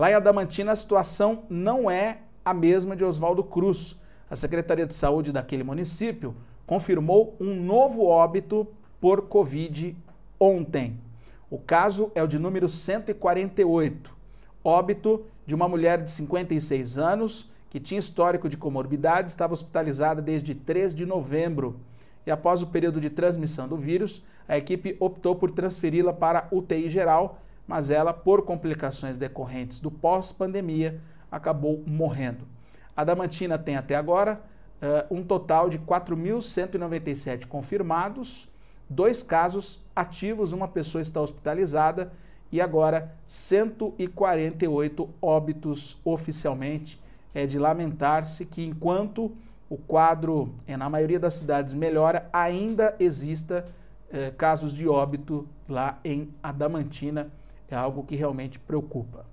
Lá em Adamantina, a situação não é a mesma de Oswaldo Cruz. A Secretaria de Saúde daquele município confirmou um novo óbito por Covid ontem. O caso é o de número 148, óbito de uma mulher de 56 anos que tinha histórico de comorbidade, estava hospitalizada desde 3 de novembro. E após o período de transmissão do vírus, a equipe optou por transferi-la para UTI geral mas ela, por complicações decorrentes do pós-pandemia, acabou morrendo. A Damantina tem até agora uh, um total de 4.197 confirmados, dois casos ativos, uma pessoa está hospitalizada e agora 148 óbitos oficialmente. É de lamentar-se que enquanto o quadro é, na maioria das cidades melhora, ainda exista eh, casos de óbito lá em Adamantina é algo que realmente preocupa.